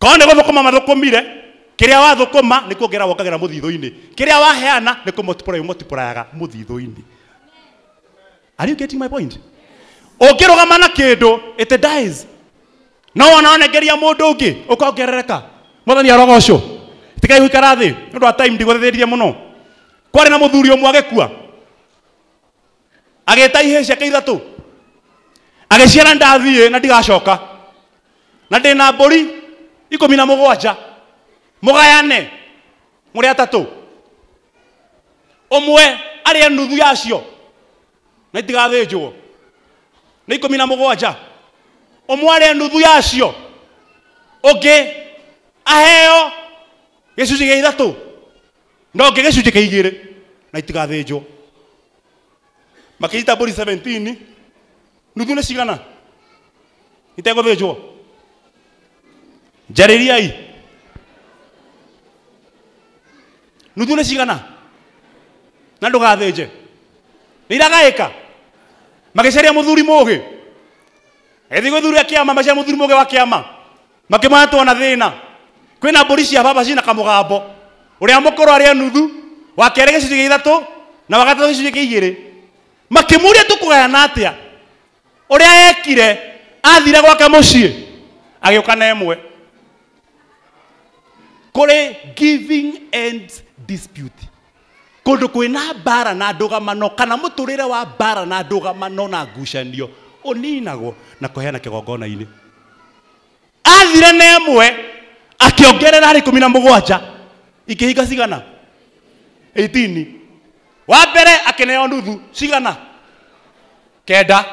[SPEAKER 1] kone korwo nĩ gũthũkũma mathũkũmire kĩrĩa wathũkũma nĩ kuongerera wongagĩra mũthithũ-inĩ kĩrĩa waheana nĩ kũmotipurayaga mũthithũ-inĩ are you getting my point ũngĩrũgama na kĩndũ it dies no wona wanengeria mũndũ ũngĩ ũkongerereka mwathani arogocwo tigai guikara thi ni undu wa time ndigwethethiririe muno kwari na muthuri umwe agikua agita ihä ciake ithatu agäciara ndathiä na ndigacoka na ndä na mbåri ikå na må gwanja må gayane må rä atatå å mwe arä e nuthu yacio na itigathä njwo nä ikå na må gwanja å mwe arä e nuthu yacio å ngä aheo gä gicunji gia gä ndoke kä igä igiri na itigathinjwo makiita mbũri ri nuthu nĩ cigana njarä riai nuthu nä cigana na ndå gathänje nä iragaä ka må ndũgathĩnje nĩ iragaĩka magĩcaria mũthuri mũũgĩ ethi gwĩthuria kĩama macaria må gä wa kä ama kĩama makĩmatwo na thĩna kwina mburi cia baba cina kamugambo uria mukuru aria nuthu wa kere gicunji gia ithatu na wa gatatu gicunji gia igiri makimuria tukugayana atia uria ekire athire gwake mucii agiuka na emwe kuri giving and dispute kundu kwina mbara na ndugamano kana muturire wa mbara na ndugamano na ngucanio uninagwo na kuheana kigongona-ini athire na emwe akiongerera harä ikå mi na må gwanja ikä hinga cigana 18 wa mbere akäneo nuthu cigana kenda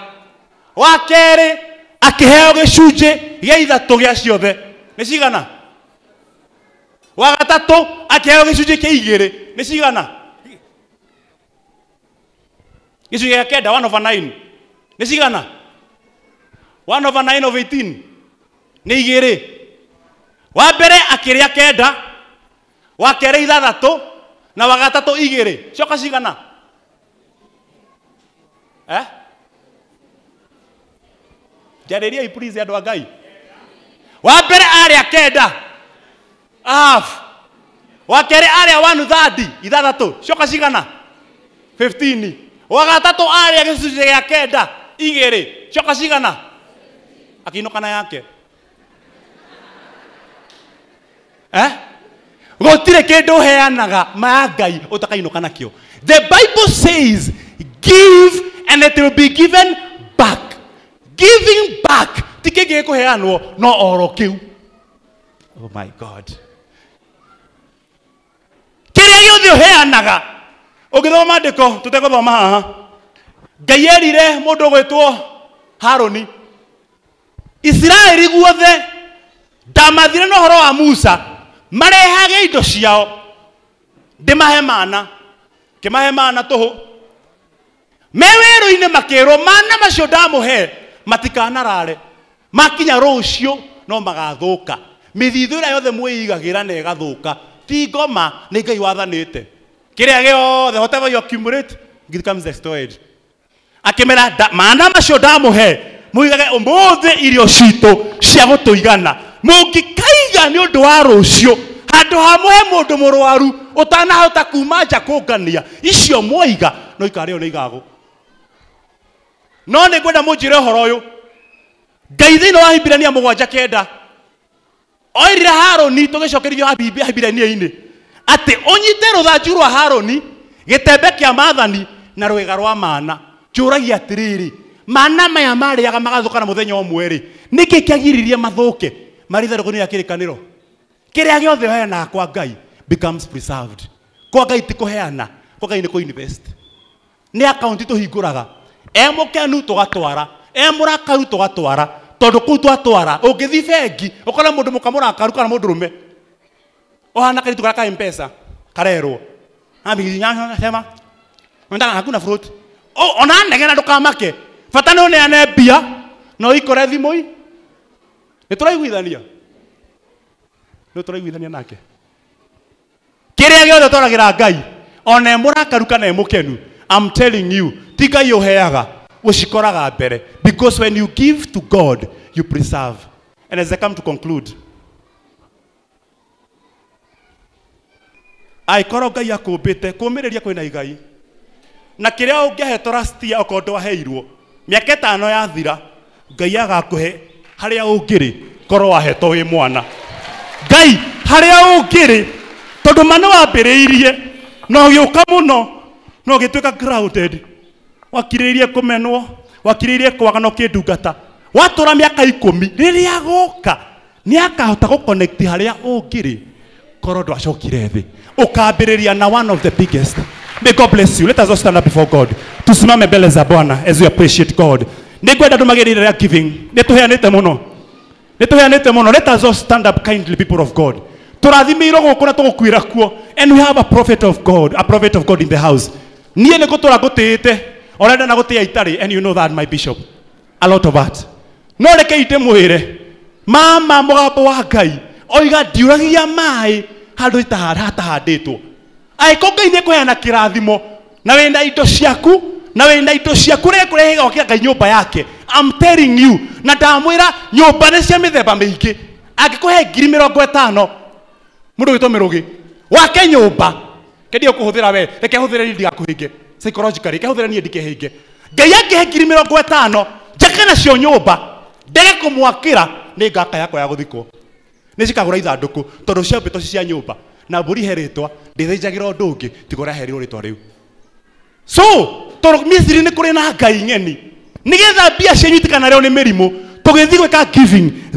[SPEAKER 1] wa kerä akĩheo gĩcunjĩ gĩa ithatũ gĩa ciothe ni cigana wa gatatũ akiheo gĩcunjĩ kĩa igĩrĩ nĩ cigana gĩcunjĩ gĩa kenda one over nine nĩ cigana 1 over nine of eighteen nĩ igĩrĩ wa mbere akĩrĩa kenda wa kerĩ ithathatũ na wa igä rä cioka cigana eh? ria please andũ a ngai wa mbere a kenda af wa kerĩ arĩa wanu thandi ithathatũ cioka cigana 15 wa gä arĩa gä a kenda rä cioka cigana kana yake eh ndå å heanaga ma ngai utakainoka nakio the bible says give and it will be given back giving back ti kingi gikuheanwo no oro kiu oh my god kiria giothe uheanaga ungithoma ndiko tuteguthoma haha ngai erire mundu ugwitwo haroni isiraeli guothe ndamathire na å horo wa musa marehage indo ciao ndimahe mana mahe mana tuhu me wero-inĩ makĩrwo mana macio ndamuhe matikanarare makinya rũcio no magathũka mĩthithũ ĩrĩa yothe mwĩigagĩra na ĩgathũka ti ngoma nĩ ngai wathanĩte kĩrĩa gĩothe whatever you accumulate becomes destroyed akĩmera mana macio ndamuhe muigage ũmũthĩ irio citũ cia gũtũigana mungikaiga nä å ndå wa rå cio handå hamwe he må ndå må rwaru å tanahota kuma nja kå ngania icio mwoiga no ikarä o nä igagå no nä ngwenda må njä re å horo å yå ngai thä inä wa hibirania må gwanja kenda oirire haroni tå gä cokerithio hibirania-inä atä å nyite rå thanju rwa haroni gä tembe kä a mathani na rwega rwa mana njå ragia atä rä rä mana maya marä aga magathå kana må thenya å mwerä nä kä kä agiririe mathå ke ya maritherũkũ nĩ akĩrĩkanĩro kĩrĩa gĩothe ũheanaga kwa gai becomes preserved kwa ngai ti kũheana kwa ngai nĩ kũinvest nĩ akaunti tũhingũraga e mũkenu tũgatwara e mũrakaru tũgatwara tondũ kũu twatwara ũngĩthiĩ bengi ũkona mũndũ mũka mũrakaru kana mũndũ rũme ohana karitu kara ka mpesa karerwo amiginyasema ndataka hakuna fruit ona negena ndũkamake bata nĩ ũneane mbia no ikore thimũ-inĩ nä tå raiguithania nä tå raiguithania nake kä rä a gä othe twaragä ngai ona må rakaru kana må I'm telling you tika yo heaga å cikoraga mbere because when you give to god you preserve and as i come to conclude angäkorwo ngai akåmbä te kå mä rä ria na igai na kä rä a å ngä ahetora stia okorwo ndwaheirwo mä aka ä tano yathira ngai agakå he haria ungiri koro wahetwo wi mwana ngai haria ungiri tondu mane wambiriirie no giuka muno no gituika grounded wakiriirie kumenwo wakiriirie kwaga no kindungata watura miaka ikumi riria agoka ni akahota guconnect haria ungiri koro ndwacokire thi ukambiriria na one of the biggest May God bless you. Let us all stand up before God. Tusimame mbele za Bwana as we appreciate God nä ngwenda ndå magä rä giving nä tå heanä te må no nä tå let us all stand up kindly people of god tå rathimä irwo gå kå na tå kuo and we have a prophet of god a prophet of god in the house niä nä gå tå ra ngå na gå tä a and you know that my bishop a lot of that no reke ite mwä mama må gambo wa ngai oiga ndiuragia mai handå hatahandä two angä korwo ngai nä kå heana kä rathimo na wä na indo ciaku na wä na indo cia kå rä kå rehe ngai nyå yake I'm telling you na ndamwä ra nyå mba nä cia mä themba mä ingä angä kå he ngiri mä rongo ätano må ndå gä two mä rå gä wake nyå mba kendia kå hå thä ra we reke hå thä re niä ndigakå hä nge reke hå thä re niä ndikä hä nge ngai angä he ngiri mä rongo ätano njake nacio nyå mba ndege kå mwakä ra nä ngaka yakwa ya gå thikwo nä cikagå ra ithandå kå tondå cia mbä to cia nyå mba na mbå ri herä twa ndä thänjagä ra å ndå å ngä tigå rä a herirwo rä twa rä u so tondå misiri nä kå rä na ngai ng'eni nä getha mbia rä o nä mä rimå tå gä thiä gwä ka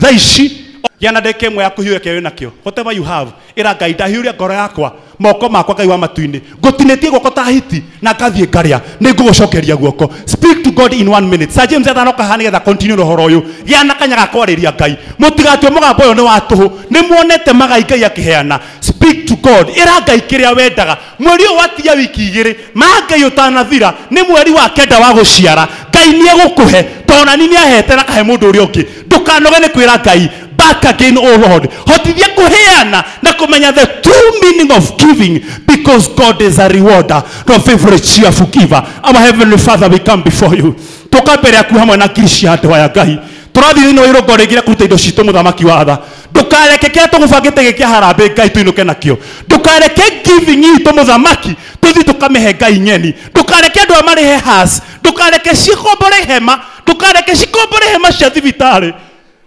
[SPEAKER 1] thaa ici yana ä mwe ya kå hiå wä nakä o whatever you have ä ra ngai ndahiå ria ngoro yakwa moko makwa kaiwa matuini ngå tinä guoko ta hiti na kathie ngaria ni nä guoko speak to god in one minute sa james athano kaha nä getha kontinu na horo å yå gä ana kanya ngai mutigatwe mugambo yo ni watu ni muonete magai ngai akiheana speak to god ä ngai kiria wendaga mweri å watia wiki igiri ma ngai å tanathira nä mweri wa kenda wa guciara ngai nä egå kå he tonani nä ahete na kahe mundu uri ungi rä ni kwira ngai back again, O Lord. Hotithia kuheana na kumenya the true meaning of giving because God is a rewarder, not favorite cheerful giver. Our Heavenly Father, we come before you. Toka mbere yaku hamwe na ngiri cia andũ aya Ngai tũrathiĩ thĩinĩ wa irongo rĩngĩ rĩa kũruta indo citũ mũthamaki wa tha ndũkareke kĩrĩa tũgũbangĩte gĩkĩa harambĩ ngai tũinũke nakĩo ndũkareke giving itũ mũthamaki tũthiĩ tũkamĩhe ngai nyeni ndũkareke andũ arĩa marĩhe has ndũkareke cikombore hema ndũkareke cikombore hema cia thibitarĩ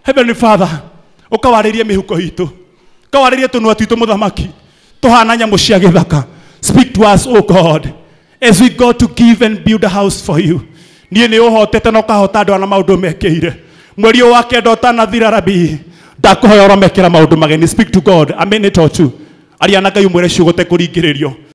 [SPEAKER 1] heavenly father ukawaririe mihuko itu ukawaririe tunua twitu muthamaki tuhana nyamu cia githaka speak to us oh god as we go to give and build a house for you niä nä å hotete na å kahota andå ana maå ndå mekä ire mweri å wa kenda å tanathira rabii ndakå hoya å mageni speak to god a minute or two ari ngai yumwere re kuringiririo